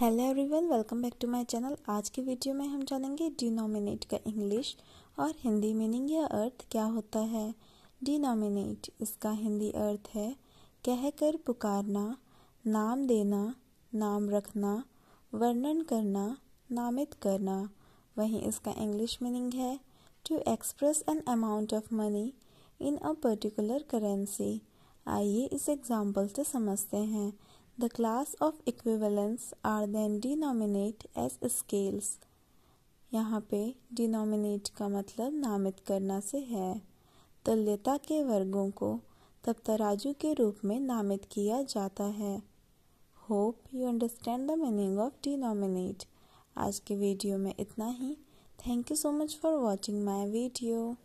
Hello everyone welcome back to my channel आज की video में हम जानेंगे डिनोमिनेट का इंग्लिश और हिंदी मीनिंग या अर्थ क्या होता है डिनोमिनेट इसका हिंदी अर्थ है कहकर पुकारना नाम देना नाम रखना वर्णन करना नामित करना वहीं इसका इंग्लिश मीनिंग है to express an amount of money in a particular currency आइए इस एग्जाम्पल से समझते हैं The class of equivalence are then denominate as scales. यहाँ पे denominate का मतलब नामित करना से है तुल्यता के वर्गों को तब तराजू के रूप में नामित किया जाता है hope you understand the meaning of denominate आज के वीडियो में इतना ही thank you so much for watching my video